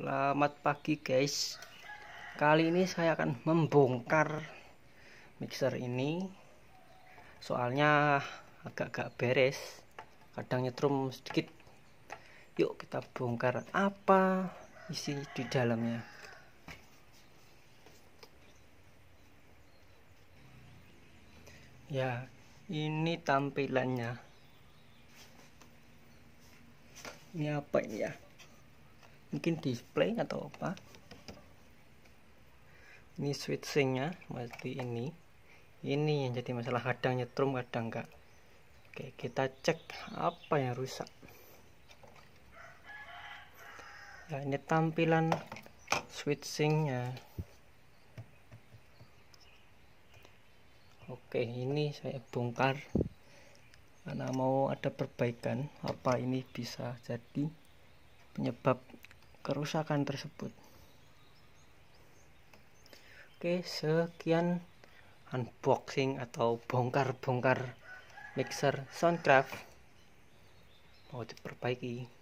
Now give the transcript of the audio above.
Selamat pagi guys Kali ini saya akan membongkar mixer ini Soalnya agak-agak beres Kadang nyetrum sedikit Yuk kita bongkar apa isi di dalamnya Ya ini tampilannya Ini apa ini ya mungkin display atau apa ini switchingnya berarti ini ini yang jadi masalah kadang nyetrum kadang enggak oke kita cek apa yang rusak ya ini tampilan switchingnya oke ini saya bongkar karena mau ada perbaikan apa ini bisa jadi penyebab kerusakan tersebut. Oke, sekian unboxing atau bongkar-bongkar mixer Soundcraft mau diperbaiki.